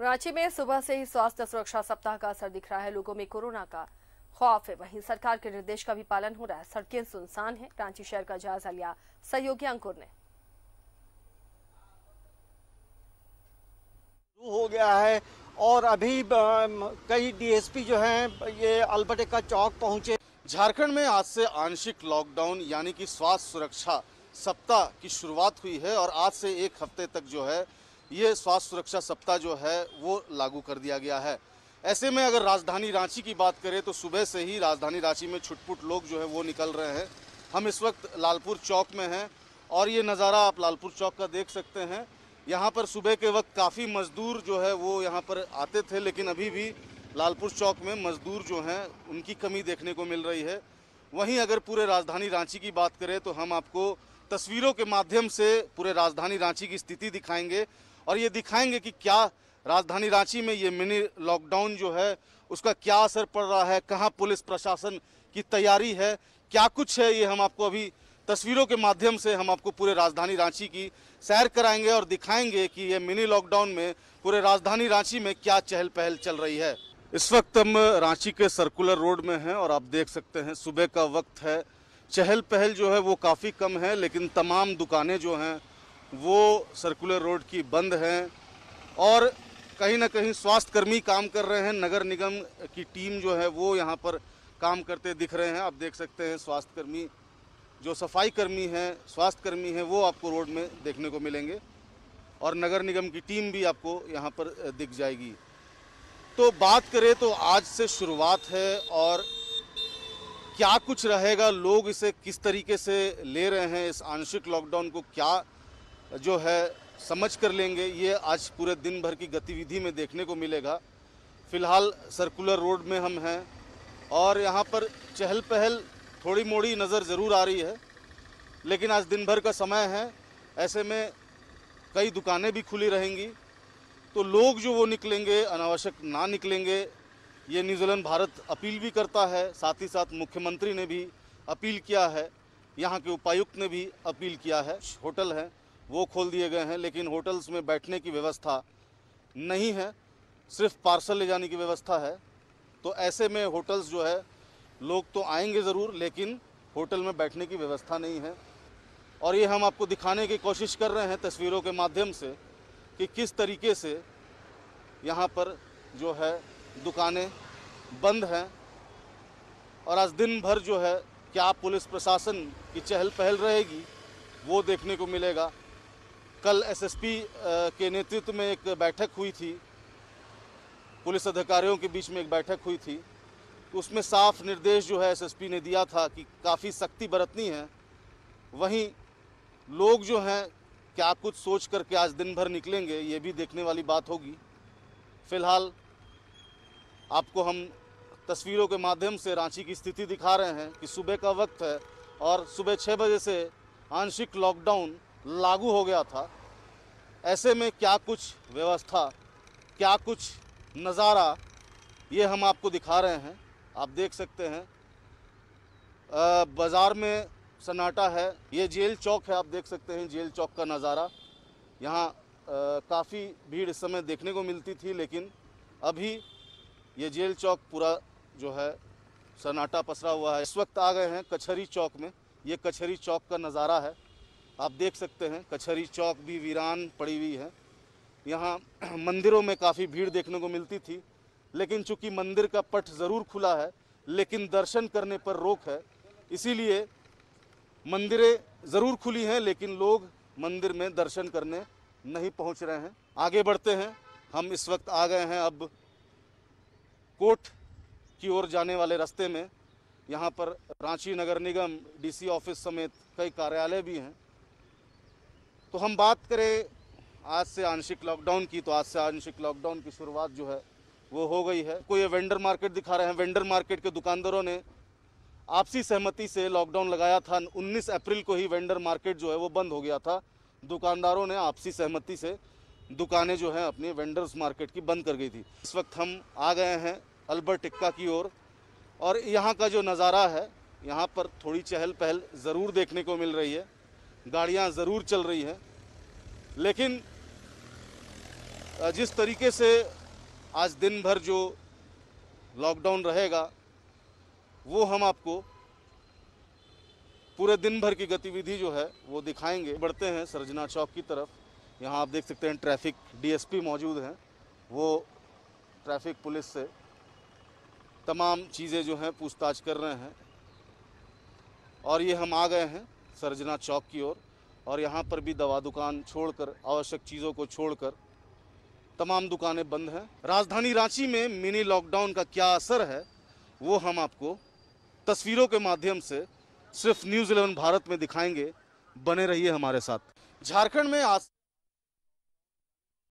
रांची में सुबह से ही स्वास्थ्य सुरक्षा सप्ताह का असर दिख रहा है लोगों में कोरोना का खौफ है वहीं सरकार के निर्देश का भी पालन हो रहा है सड़कें सुनसान है रांची शहर का जायजा लिया सहयोगी अंकुर ने हो गया है और अभी कई डीएसपी जो हैं ये का चौक पहुंचे झारखंड में आज से आंशिक लॉकडाउन यानी कि स्वास्थ्य सुरक्षा सप्ताह की शुरुआत हुई है और आज से एक हफ्ते तक जो है ये स्वास्थ्य सुरक्षा सप्ताह जो है वो लागू कर दिया गया है ऐसे में अगर राजधानी रांची की बात करें तो सुबह से ही राजधानी रांची में छुटपुट लोग जो है वो निकल रहे हैं हम इस वक्त लालपुर चौक में हैं और ये नज़ारा आप लालपुर चौक का देख सकते हैं यहाँ पर सुबह के वक्त काफ़ी मज़दूर जो है वो यहाँ पर आते थे लेकिन अभी भी लालपुर चौक में मज़दूर जो हैं उनकी कमी देखने को मिल रही है वहीं अगर पूरे राजधानी रांची की बात करें तो हम आपको तस्वीरों के माध्यम से पूरे राजधानी रांची की स्थिति दिखाएंगे और ये दिखाएंगे कि क्या राजधानी रांची में ये मिनी लॉकडाउन जो है उसका क्या असर पड़ रहा है कहाँ पुलिस प्रशासन की तैयारी है क्या कुछ है ये हम आपको अभी तस्वीरों के माध्यम से हम आपको पूरे राजधानी रांची की सैर कराएंगे और दिखाएंगे कि ये मिनी लॉकडाउन में पूरे राजधानी रांची में क्या चहल पहल चल रही है इस वक्त हम रांची के सर्कुलर रोड में हैं और आप देख सकते हैं सुबह का वक्त है चहल पहल जो है वो काफ़ी कम है लेकिन तमाम दुकानें जो हैं वो सर्कुलर रोड की बंद हैं और कहीं ना कहीं स्वास्थ्यकर्मी काम कर रहे हैं नगर निगम की टीम जो है वो यहाँ पर काम करते दिख रहे हैं आप देख सकते हैं स्वास्थ्यकर्मी जो सफाई कर्मी हैं स्वास्थ्यकर्मी हैं वो आपको रोड में देखने को मिलेंगे और नगर निगम की टीम भी आपको यहाँ पर दिख जाएगी तो बात करें तो आज से शुरुआत है और क्या कुछ रहेगा लोग इसे किस तरीके से ले रहे हैं इस आंशिक लॉकडाउन को क्या जो है समझ कर लेंगे ये आज पूरे दिन भर की गतिविधि में देखने को मिलेगा फिलहाल सर्कुलर रोड में हम हैं और यहाँ पर चहल पहल थोड़ी मोड़ी नज़र ज़रूर आ रही है लेकिन आज दिन भर का समय है ऐसे में कई दुकानें भी खुली रहेंगी तो लोग जो वो निकलेंगे अनावश्यक ना निकलेंगे ये न्यूजीलैंड भारत अपील भी करता है साथ ही साथ मुख्यमंत्री ने भी अपील किया है यहाँ के उपायुक्त ने भी अपील किया है होटल है वो खोल दिए गए हैं लेकिन होटल्स में बैठने की व्यवस्था नहीं है सिर्फ पार्सल ले जाने की व्यवस्था है तो ऐसे में होटल्स जो है लोग तो आएंगे ज़रूर लेकिन होटल में बैठने की व्यवस्था नहीं है और ये हम आपको दिखाने की कोशिश कर रहे हैं तस्वीरों के माध्यम से कि किस तरीके से यहाँ पर जो है दुकानें बंद हैं और आज दिन भर जो है क्या पुलिस प्रशासन की चहल पहल रहेगी वो देखने को मिलेगा कल एसएसपी के नेतृत्व में एक बैठक हुई थी पुलिस अधिकारियों के बीच में एक बैठक हुई थी उसमें साफ निर्देश जो है एसएसपी ने दिया था कि काफ़ी सख्ती बरतनी है वहीं लोग जो हैं क्या कुछ सोच करके आज दिन भर निकलेंगे ये भी देखने वाली बात होगी फिलहाल आपको हम तस्वीरों के माध्यम से रांची की स्थिति दिखा रहे हैं कि सुबह का वक्त है और सुबह छः बजे से आंशिक लॉकडाउन लागू हो गया था ऐसे में क्या कुछ व्यवस्था क्या कुछ नज़ारा ये हम आपको दिखा रहे हैं आप देख सकते हैं बाज़ार में सन्नाटा है ये जेल चौक है आप देख सकते हैं जेल चौक का नज़ारा यहाँ काफ़ी भीड़ इस समय देखने को मिलती थी लेकिन अभी ये जेल चौक पूरा जो है सन्नाटा पसरा हुआ है इस वक्त आ गए हैं कचहरी चौक में ये कचहरी चौक का नज़ारा है आप देख सकते हैं कचहरी चौक भी वीरान पड़ी हुई है यहाँ मंदिरों में काफ़ी भीड़ देखने को मिलती थी लेकिन चूंकि मंदिर का पट ज़रूर खुला है लेकिन दर्शन करने पर रोक है इसीलिए मंदिरें ज़रूर खुली हैं लेकिन लोग मंदिर में दर्शन करने नहीं पहुंच रहे हैं आगे बढ़ते हैं हम इस वक्त आ गए हैं अब कोट की ओर जाने वाले रास्ते में यहाँ पर रांची नगर निगम डीसी ऑफिस समेत कई कार्यालय भी हैं तो हम बात करें आज से आंशिक लॉकडाउन की तो आज से आंशिक लॉकडाउन की शुरुआत जो है वो हो गई है कोई वेंडर मार्केट दिखा रहे हैं वेंडर मार्केट के दुकानदारों ने आपसी सहमति से लॉकडाउन लगाया था 19 अप्रैल को ही वेंडर मार्केट जो है वो बंद हो गया था दुकानदारों ने आपसी सहमति से दुकानें जो हैं अपनी वेंडर्स मार्केट की बंद कर गई थी इस वक्त हम आ गए हैं अल्बर्ट टिक्का की ओर और, और यहाँ का जो नज़ारा है यहाँ पर थोड़ी चहल पहल ज़रूर देखने को मिल रही है गाड़ियाँ ज़रूर चल रही हैं लेकिन जिस तरीके से आज दिन भर जो लॉकडाउन रहेगा वो हम आपको पूरे दिन भर की गतिविधि जो है वो दिखाएंगे बढ़ते हैं सरजना चौक की तरफ यहाँ आप देख सकते हैं ट्रैफिक डीएसपी मौजूद हैं वो ट्रैफिक पुलिस से तमाम चीज़ें जो हैं पूछताछ कर रहे हैं और ये हम आ गए हैं सरजना चौक की ओर और यहाँ पर भी दवा दुकान छोड़कर आवश्यक चीज़ों को छोड़कर तमाम दुकानें बंद हैं राजधानी रांची में मिनी लॉकडाउन का क्या असर है वो हम आपको तस्वीरों के माध्यम से सिर्फ न्यूज़ इलेवन भारत में दिखाएंगे बने रहिए हमारे साथ झारखंड में आज